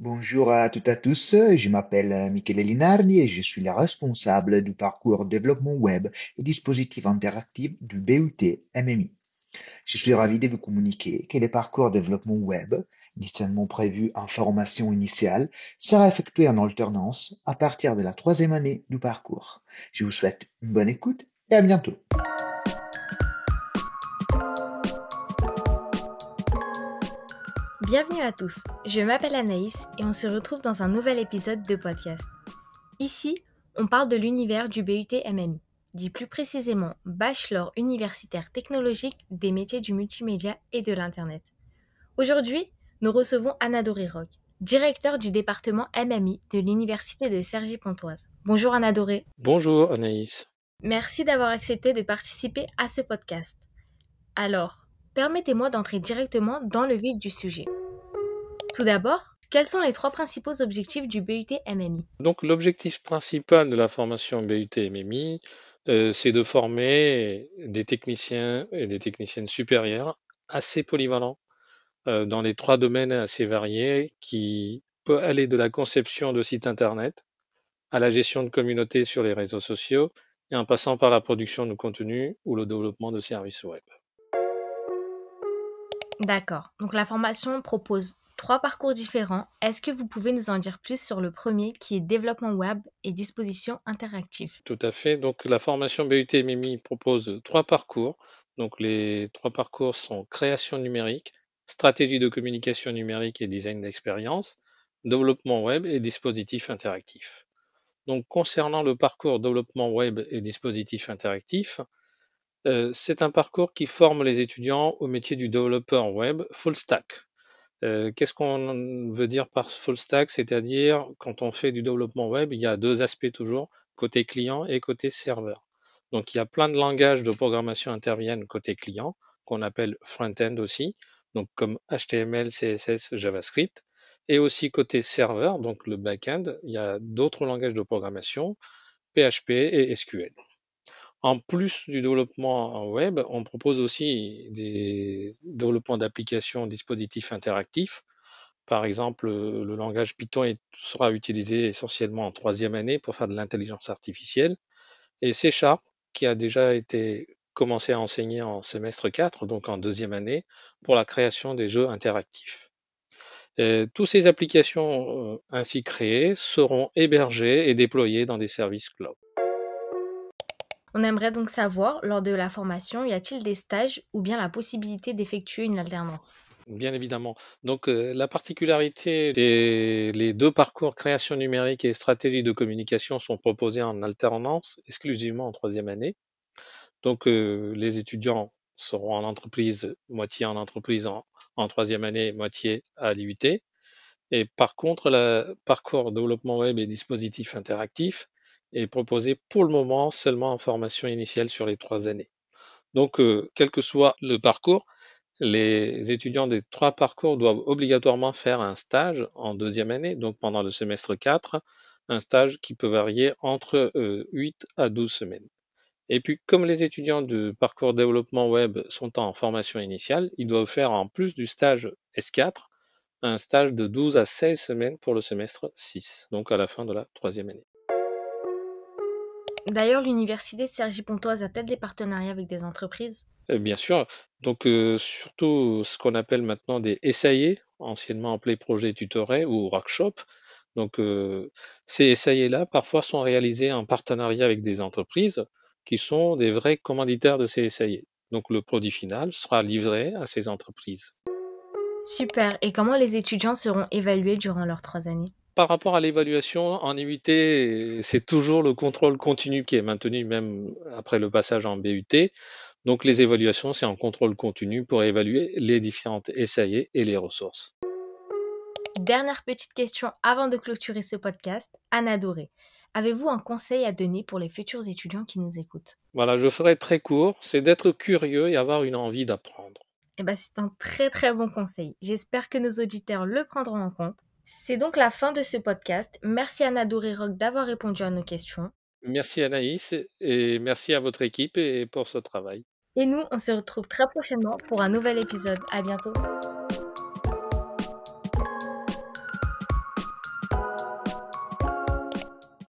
Bonjour à toutes et à tous, je m'appelle euh, Michele Linardi et je suis la responsable du parcours développement web et dispositif interactifs du BUT MMI. Je suis ravi de vous communiquer que le parcours développement web, initialement prévu en formation initiale, sera effectué en alternance à partir de la troisième année du parcours. Je vous souhaite une bonne écoute et à bientôt. Bienvenue à tous, je m'appelle Anaïs et on se retrouve dans un nouvel épisode de podcast. Ici, on parle de l'univers du BUT MMI, dit plus précisément Bachelor universitaire technologique des métiers du multimédia et de l'Internet. Aujourd'hui, nous recevons Anna Doré directeur du département MMI de l'Université de sergi pontoise Bonjour Anna Doré. Bonjour Anaïs. Merci d'avoir accepté de participer à ce podcast. Alors, permettez-moi d'entrer directement dans le vif du sujet. Tout d'abord, quels sont les trois principaux objectifs du BUT-MMI Donc l'objectif principal de la formation BUT-MMI, euh, c'est de former des techniciens et des techniciennes supérieures assez polyvalents euh, dans les trois domaines assez variés qui peuvent aller de la conception de sites Internet à la gestion de communautés sur les réseaux sociaux et en passant par la production de contenu ou le développement de services web. D'accord. Donc la formation propose Trois parcours différents. Est-ce que vous pouvez nous en dire plus sur le premier qui est développement web et disposition interactive Tout à fait. Donc la formation BUT Mimi propose trois parcours. Donc les trois parcours sont création numérique, stratégie de communication numérique et design d'expérience, développement web et dispositif interactif. Donc concernant le parcours développement web et dispositif interactif, euh, c'est un parcours qui forme les étudiants au métier du développeur web full stack. Euh, qu'est-ce qu'on veut dire par full stack C'est-à-dire, quand on fait du développement web, il y a deux aspects toujours, côté client et côté serveur. Donc, il y a plein de langages de programmation interviennent côté client, qu'on appelle front-end aussi, donc comme HTML, CSS, JavaScript. Et aussi côté serveur, donc le back-end, il y a d'autres langages de programmation, PHP et SQL. En plus du développement web, on propose aussi des développements d'applications, dispositifs interactifs. Par exemple, le langage Python sera utilisé essentiellement en troisième année pour faire de l'intelligence artificielle. Et C Sharp, qui a déjà été commencé à enseigner en semestre 4, donc en deuxième année, pour la création des jeux interactifs. toutes ces applications euh, ainsi créées seront hébergées et déployées dans des services cloud. On aimerait donc savoir, lors de la formation, y a-t-il des stages ou bien la possibilité d'effectuer une alternance Bien évidemment. Donc euh, la particularité des les deux parcours création numérique et stratégie de communication sont proposés en alternance exclusivement en troisième année. Donc euh, les étudiants seront en entreprise, moitié en entreprise en, troisième année, moitié à l'IUT. Et par contre, le parcours développement web et dispositifs interactifs est proposé pour le moment seulement en formation initiale sur les trois années. Donc, euh, quel que soit le parcours, les étudiants des trois parcours doivent obligatoirement faire un stage en deuxième année, donc pendant le semestre 4, un stage qui peut varier entre 8 euh, à 12 semaines. Et puis, comme les étudiants du parcours développement web sont en formation initiale, ils doivent faire en plus du stage S4 un stage de 12 à 16 semaines pour le semestre 6, donc à la fin de la troisième année. D'ailleurs, l'université de sergi pontoise a a-t-elle des partenariats avec des entreprises euh, Bien sûr. Donc, euh, surtout euh, ce qu'on appelle maintenant des essayés, anciennement appelés projets tutorés ou workshops. Donc, ces essayés là parfois, sont réalisés en partenariat avec des entreprises qui sont des vrais commanditaires de ces essayés. Donc, le produit final sera livré à ces entreprises. Super. Et comment les étudiants seront évalués durant leurs trois années par rapport à l'évaluation, en IUT, c'est toujours le contrôle continu qui est maintenu, même après le passage en BUT. Donc les évaluations, c'est en contrôle continu pour évaluer les différentes essais et les ressources. Dernière petite question avant de clôturer ce podcast. Anna Doré, avez-vous un conseil à donner pour les futurs étudiants qui nous écoutent Voilà, je ferai très court, c'est d'être curieux et avoir une envie d'apprendre. Eh ben, c'est un très très bon conseil. J'espère que nos auditeurs le prendront en compte. C'est donc la fin de ce podcast. Merci à et Rock d'avoir répondu à nos questions. Merci Anaïs et merci à votre équipe et pour ce travail. Et nous, on se retrouve très prochainement pour un nouvel épisode. À bientôt.